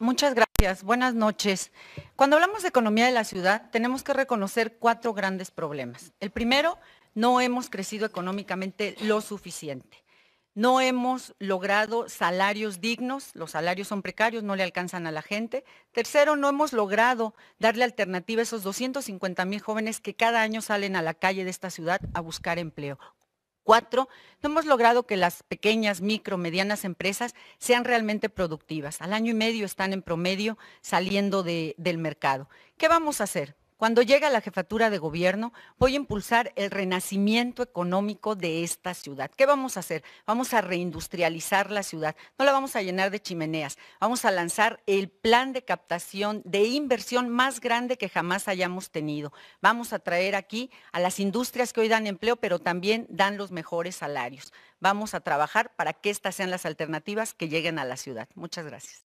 Muchas gracias. Buenas noches. Cuando hablamos de economía de la ciudad, tenemos que reconocer cuatro grandes problemas. El primero, no hemos crecido económicamente lo suficiente. No hemos logrado salarios dignos, los salarios son precarios, no le alcanzan a la gente. Tercero, no hemos logrado darle alternativa a esos 250 mil jóvenes que cada año salen a la calle de esta ciudad a buscar empleo cuatro, hemos logrado que las pequeñas, micro, medianas empresas sean realmente productivas. Al año y medio están en promedio saliendo del mercado. ¿Qué vamos a hacer? Cuando llegue a la jefatura de gobierno, voy a impulsar el renacimiento económico de esta ciudad. ¿Qué vamos a hacer? Vamos a reindustrializar la ciudad. No la vamos a llenar de chimeneas. Vamos a lanzar el plan de captación de inversión más grande que jamás hayamos tenido. Vamos a traer aquí a las industrias que hoy dan empleo, pero también dan los mejores salarios. Vamos a trabajar para que estas sean las alternativas que lleguen a la ciudad. Muchas gracias.